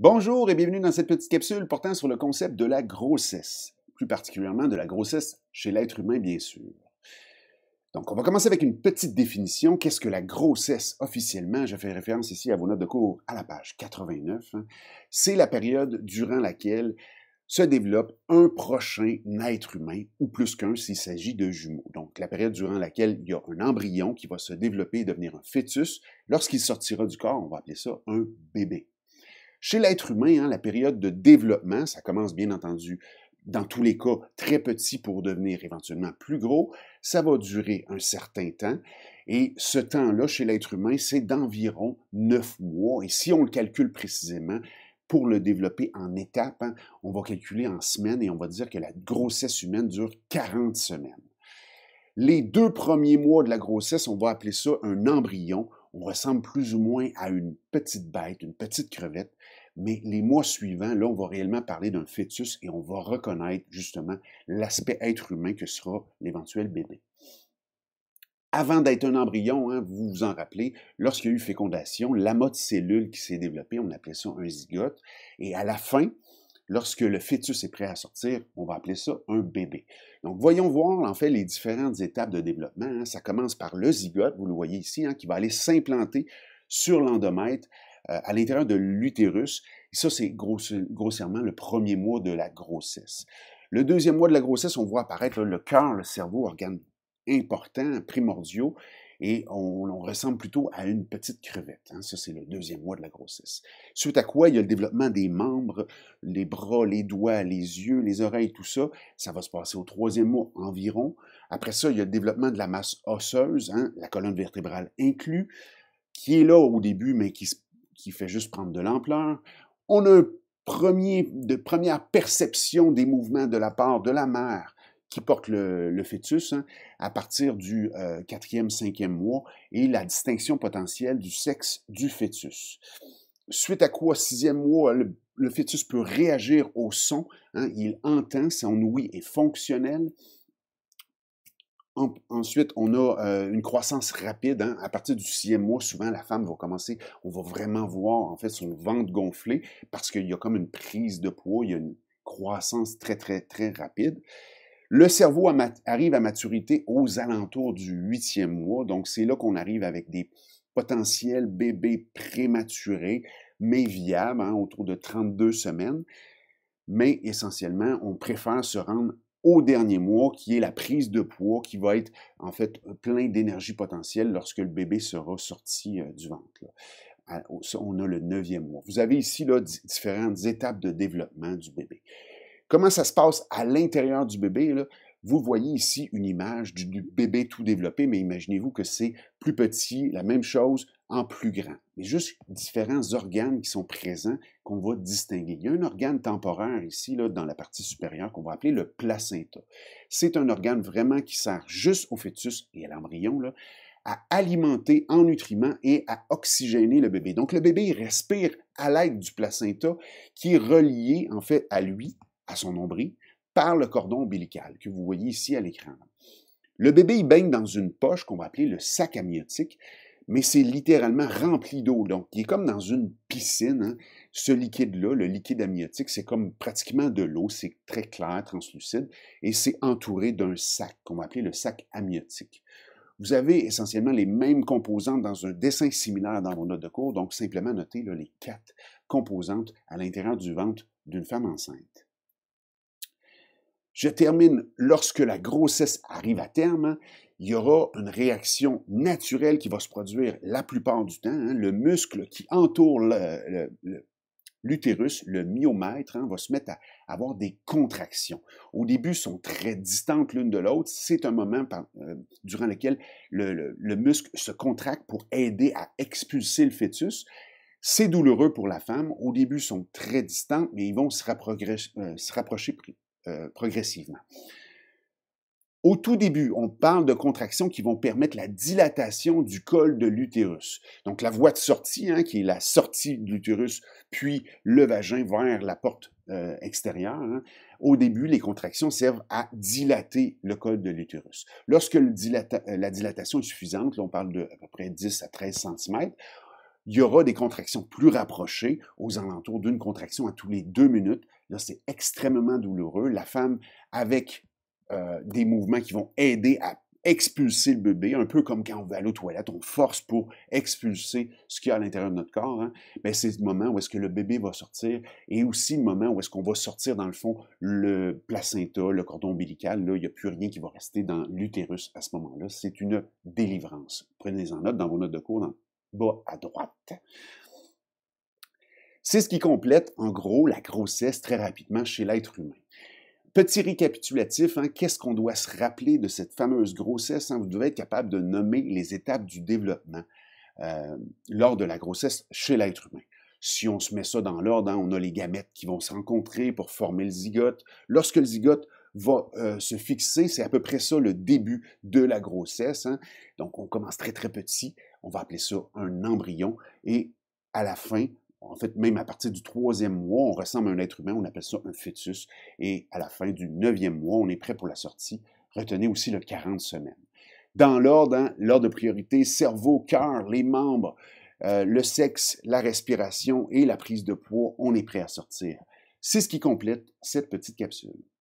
Bonjour et bienvenue dans cette petite capsule portant sur le concept de la grossesse, plus particulièrement de la grossesse chez l'être humain bien sûr. Donc on va commencer avec une petite définition. Qu'est-ce que la grossesse officiellement Je fais référence ici à vos notes de cours à la page 89. Hein. C'est la période durant laquelle se développe un prochain être humain, ou plus qu'un s'il s'agit de jumeaux. Donc la période durant laquelle il y a un embryon qui va se développer et devenir un fœtus. Lorsqu'il sortira du corps, on va appeler ça un bébé. Chez l'être humain, hein, la période de développement, ça commence bien entendu dans tous les cas très petit pour devenir éventuellement plus gros, ça va durer un certain temps. Et ce temps-là, chez l'être humain, c'est d'environ neuf mois. Et si on le calcule précisément, pour le développer en étapes, hein, on va calculer en semaines et on va dire que la grossesse humaine dure 40 semaines. Les deux premiers mois de la grossesse, on va appeler ça un embryon. On ressemble plus ou moins à une petite bête, une petite crevette. Mais les mois suivants, là, on va réellement parler d'un fœtus et on va reconnaître justement l'aspect être humain que sera l'éventuel bébé. Avant d'être un embryon, hein, vous vous en rappelez, lorsqu'il y a eu fécondation, la de cellules qui s'est développée, on appelait ça un zygote. Et à la fin, lorsque le fœtus est prêt à sortir, on va appeler ça un bébé. Donc, voyons voir en fait les différentes étapes de développement. Hein. Ça commence par le zygote, vous le voyez ici, hein, qui va aller s'implanter sur l'endomètre euh, à l'intérieur de l'utérus. Et ça, c'est grossièrement le premier mois de la grossesse. Le deuxième mois de la grossesse, on voit apparaître le cœur, le cerveau, organes importants, primordiaux, et on, ressemble plutôt à une petite crevette. Hein. Ça, c'est le deuxième mois de la grossesse. Suite à quoi, il y a le développement des membres, les bras, les doigts, les yeux, les oreilles, tout ça. Ça va se passer au troisième mois environ. Après ça, il y a le développement de la masse osseuse, hein, la colonne vertébrale inclus, qui est là au début, mais qui se qui fait juste prendre de l'ampleur. On a une de première perception des mouvements de la part de la mère qui porte le, fœtus hein, à partir du euh, quatrième, cinquième mois et la distinction potentielle du sexe du fœtus. Suite à quoi, sixième mois, le, fœtus peut réagir au son, hein, il entend, son ouïe est fonctionnel ensuite, on a euh, une croissance rapide. Hein. À partir du sixième mois, souvent, la femme va commencer, on va vraiment voir en fait son ventre gonflé parce qu'il y a comme une prise de poids, il y a une croissance très, très, très rapide. Le cerveau arrive à maturité aux alentours du huitième mois, donc c'est là qu'on arrive avec des potentiels bébés prématurés, mais viables, hein, autour de 32 semaines. Mais essentiellement, on préfère se rendre au dernier mois, qui est la prise de poids, qui va être en fait plein d'énergie potentielle lorsque le bébé sera sorti euh, du ventre. on a le neuvième mois. Vous avez ici différentes étapes de développement du bébé. Comment ça se passe à l'intérieur du bébé? Vous voyez ici une image du, bébé tout développé, mais imaginez-vous que c'est plus petit, la même chose en plus grand. Mais juste différents organes qui sont présents qu'on va distinguer. Il y a un organe temporaire ici, dans la partie supérieure, qu'on va appeler le placenta. C'est un organe vraiment qui sert juste au fœtus et à l'embryon, à alimenter en nutriments et à oxygéner le bébé. Donc le bébé respire à l'aide du placenta qui est relié en fait à lui, à son nombril, par le cordon ombilical que vous voyez ici à l'écran. Le bébé baigne dans une poche qu'on va appeler le sac amniotique, mais c'est littéralement rempli d'eau. Donc, il est comme dans une piscine. Hein. Ce liquide-là, le liquide amniotique, c'est comme pratiquement de l'eau. C'est très clair, translucide, et c'est entouré d'un sac qu'on va appeler le sac amniotique. Vous avez essentiellement les mêmes composantes dans un dessin similaire dans vos notes de cours, donc simplement notez les quatre composantes à l'intérieur du ventre d'une femme enceinte. Je termine, lorsque la grossesse arrive à terme, hein, il y aura une réaction naturelle qui va se produire la plupart du temps. Hein. le muscle qui entoure l'utérus, le, myomètre, hein, va se mettre à, avoir des contractions. Au début, sont très distantes l'une de l'autre. C'est un moment euh, durant lequel le, muscle se contracte pour aider à expulser le fœtus. C'est douloureux pour la femme. Au début, sont très distantes, mais ils vont se euh, rapprocher, plus. se rapprocher euh, progressivement. Au tout début, on parle de contractions qui vont permettre la dilatation du col de l'utérus. Donc la voie de sortie, hein, qui est la sortie de l'utérus, puis le vagin vers la porte euh, extérieure. Hein, au début, les contractions servent à dilater le col de l'utérus. Lorsque euh, la dilatation est suffisante, on parle de peu près 10 à 13 cm, il y aura des contractions plus rapprochées, aux alentours d'une contraction à tous les deux minutes, Là, c'est extrêmement douloureux. La femme avec euh, des mouvements qui vont aider à expulser le bébé, un peu comme quand on va aller aux toilettes, on force pour expulser ce qu'il y a à l'intérieur de notre corps, hein. mais c'est le moment où est-ce que le bébé va sortir et aussi le moment où est-ce qu'on va sortir, dans le fond, le placenta, le cordon ombilical, là, il n'y a plus rien qui va rester dans l'utérus à ce moment-là. C'est une délivrance. Prenez-en note dans vos notes de cours, en bas à droite. C'est ce qui complète, en gros, la grossesse très rapidement chez l'être humain. Petit récapitulatif, hein, qu'est-ce qu'on doit se rappeler de cette fameuse grossesse? Hein? Vous devez être capable de nommer les étapes du développement euh, lors de la grossesse chez l'être humain. Si on se met ça dans l'ordre, hein, on a les gamètes qui vont se rencontrer pour former le zygote. Lorsque le zygote va euh, se fixer, c'est à peu près ça le début de la grossesse. Donc on commence très très petit, on va appeler ça un embryon, et à la fin, en fait, même à partir du troisième mois, on ressemble à un être humain, on appelle ça un fœtus. Et à la fin du neuvième mois, on est prêt pour la sortie. Retenez aussi le 40 semaines. Dans l'ordre, hein, l'ordre de priorité, cerveau, cœur, les membres, euh, le sexe, la respiration et la prise de poids, on est prêt à sortir. C'est ce qui complète cette petite capsule.